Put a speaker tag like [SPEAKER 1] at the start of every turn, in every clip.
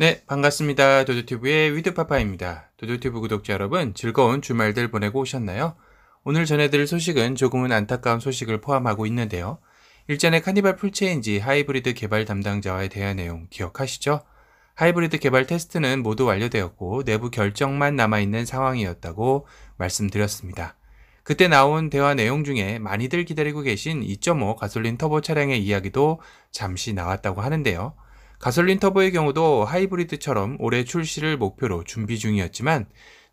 [SPEAKER 1] 네, 반갑습니다. 도도 t v 의 위드파파입니다. 도도 t v 구독자 여러분, 즐거운 주말들 보내고 오셨나요? 오늘 전해드릴 소식은 조금은 안타까운 소식을 포함하고 있는데요. 일전에 카니발 풀체인지 하이브리드 개발 담당자와의 대화 내용 기억하시죠? 하이브리드 개발 테스트는 모두 완료되었고 내부 결정만 남아있는 상황이었다고 말씀드렸습니다. 그때 나온 대화 내용 중에 많이들 기다리고 계신 2.5 가솔린 터보 차량의 이야기도 잠시 나왔다고 하는데요. 가솔린 터보의 경우도 하이브리드처럼 올해 출시를 목표로 준비 중이었지만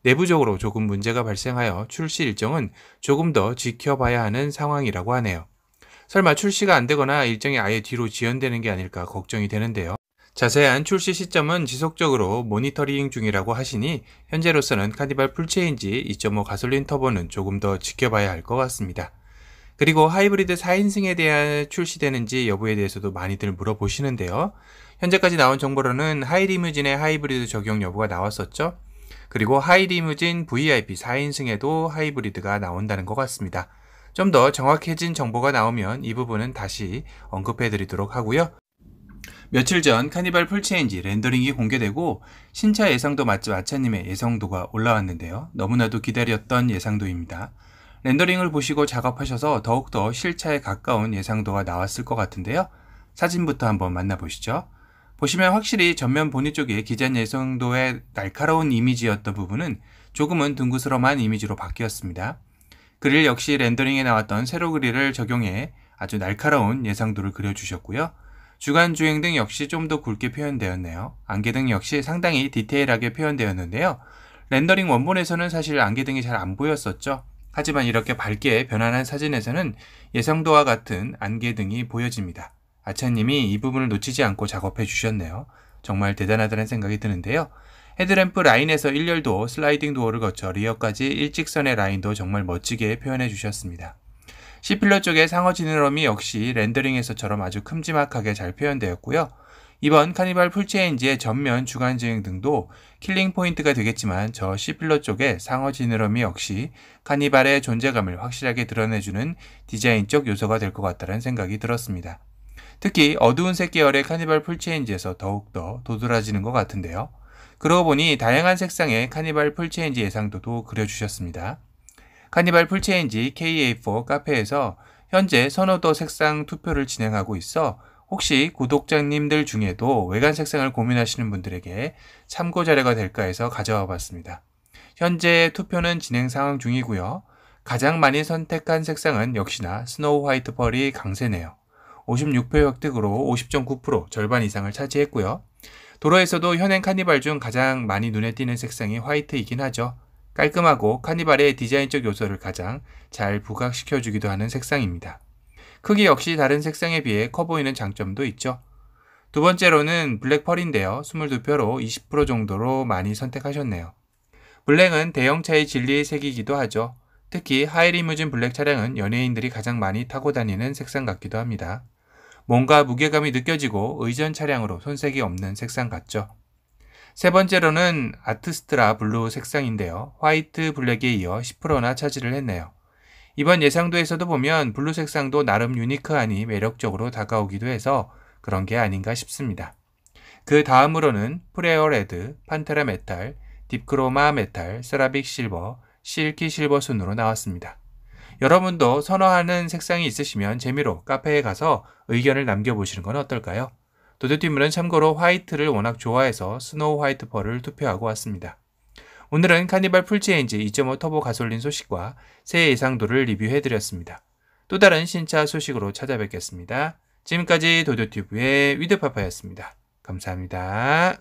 [SPEAKER 1] 내부적으로 조금 문제가 발생하여 출시 일정은 조금 더 지켜봐야 하는 상황이라고 하네요. 설마 출시가 안 되거나 일정이 아예 뒤로 지연되는 게 아닐까 걱정이 되는데요. 자세한 출시 시점은 지속적으로 모니터링 중이라고 하시니 현재로서는 카니발 풀체인지 2.5 가솔린 터보는 조금 더 지켜봐야 할 것 같습니다. 그리고 하이브리드 4인승에 대한 출시되는지 여부에 대해서도 많이들 물어보시는데요. 현재까지 나온 정보로는 하이리무진의 하이브리드 적용 여부가 나왔었죠. 그리고 하이리무진 VIP 4인승에도 하이브리드가 나온다는 것 같습니다. 좀 더 정확해진 정보가 나오면 이 부분은 다시 언급해 드리도록 하고요. 며칠 전 카니발 풀체인지 렌더링이 공개되고 신차 예상도 맞지 마차님의 예상도가 올라왔는데요. 너무나도 기다렸던 예상도입니다. 렌더링을 보시고 작업하셔서 더욱더 실차에 가까운 예상도가 나왔을 것 같은데요. 사진부터 한번 만나보시죠. 보시면 확실히 전면 본의 쪽에 기존 예상도의 날카로운 이미지였던 부분은 조금은 둥그스러운 이미지로 바뀌었습니다. 그릴 역시 렌더링에 나왔던 세로 그릴을 적용해 아주 날카로운 예상도를 그려주셨고요. 주간 주행 등 역시 좀 더 굵게 표현되었네요. 안개 등 역시 상당히 디테일하게 표현되었는데요. 렌더링 원본에서는 사실 안개 등이 잘 안 보였었죠. 하지만 이렇게 밝게 변환한 사진에서는 예상도와 같은 안개 등이 보여집니다. 아차님이 이 부분을 놓치지 않고 작업해 주셨네요. 정말 대단하다는 생각이 드는데요. 헤드램프 라인에서 일렬도 슬라이딩 도어를 거쳐 리어까지 일직선의 라인도 정말 멋지게 표현해 주셨습니다. 시필러 쪽의 상어 지느러미 역시 렌더링에서처럼 아주 큼지막하게 잘 표현되었고요. 이번 카니발 풀체인지의 전면 주간 주행 등도 킬링 포인트가 되겠지만 저 C필러 쪽의 상어 지느러미 역시 카니발의 존재감을 확실하게 드러내주는 디자인적 요소가 될 것 같다는 생각이 들었습니다. 특히 어두운 색 계열의 카니발 풀체인지에서 더욱더 도드라지는 것 같은데요. 그러고 보니 다양한 색상의 카니발 풀체인지 예상도도 그려주셨습니다. 카니발 풀체인지 KA4 카페에서 현재 선호도 색상 투표를 진행하고 있어 혹시 구독자님들 중에도 외관 색상을 고민하시는 분들에게 참고 자료가 될까 해서 가져와 봤습니다. 현재 투표는 진행 상황 중이고요. 가장 많이 선택한 색상은 역시나 스노우 화이트 펄이 강세네요. 56표 획득으로 50.9% 절반 이상을 차지했고요. 도로에서도 현행 카니발 중 가장 많이 눈에 띄는 색상이 화이트이긴 하죠. 깔끔하고 카니발의 디자인적 요소를 가장 잘 부각시켜주기도 하는 색상입니다. 크기 역시 다른 색상에 비해 커 보이는 장점도 있죠. 두 번째로는 블랙펄인데요. 22표로 20% 정도로 많이 선택하셨네요. 블랙은 대형차의 진리의 색이기도 하죠. 특히 하이리무진 블랙 차량은 연예인들이 가장 많이 타고 다니는 색상 같기도 합니다. 뭔가 무게감이 느껴지고 의전 차량으로 손색이 없는 색상 같죠. 세 번째로는 아트스트라 블루 색상인데요. 화이트 블랙에 이어 10%나 차지를 했네요. 이번 예상도에서도 보면 블루 색상도 나름 유니크하니 매력적으로 다가오기도 해서 그런 게 아닌가 싶습니다. 그 다음으로는 프레어 레드, 판테라 메탈, 딥크로마 메탈, 세라빅 실버, 실키 실버 순으로 나왔습니다. 여러분도 선호하는 색상이 있으시면 재미로 카페에 가서 의견을 남겨보시는 건 어떨까요? 도드팀은 참고로 화이트를 워낙 좋아해서 스노우 화이트 펄을 투표하고 왔습니다. 오늘은 카니발 풀체인지 2.5 터보 가솔린 소식과 새해 예상도를 리뷰해드렸습니다. 또 다른 신차 소식으로 찾아뵙겠습니다. 지금까지 도도튜브의 위드파파였습니다. 감사합니다.